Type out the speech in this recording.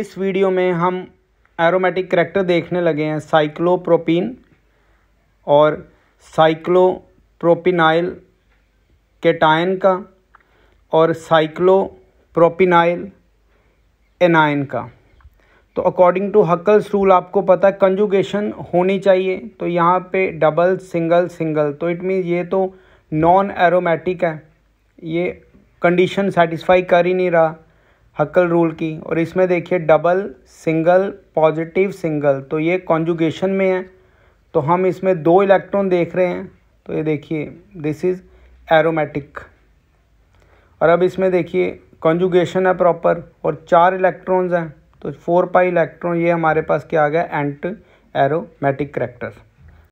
इस वीडियो में हम एरोमेटिक करेक्टर देखने लगे हैं साइक्लोप्रोपीन और साइक्लोप्रोपिनाइल केटायन का और साइक्लोप्रोपिनाइल एनायन का तो अकॉर्डिंग टू हकल्स रूल आपको पता है कंजुगेशन होनी चाहिए तो यहाँ पे डबल सिंगल सिंगल तो इट मीन ये तो नॉन एरोमेटिक है ये कंडीशन सेटिस्फाई कर ही नहीं रहा हक्कल रूल की और इसमें देखिए डबल सिंगल पॉजिटिव सिंगल तो ये कॉन्जुगेशन में है तो हम इसमें दो इलेक्ट्रॉन देख रहे हैं तो ये देखिए दिस इज़ एरोमेटिक और अब इसमें देखिए कॉन्जुगेशन है प्रॉपर और चार इलेक्ट्रॉन्स हैं तो फोर पाई इलेक्ट्रॉन ये हमारे पास क्या आ गया एंट एरोमेटिक करेक्टर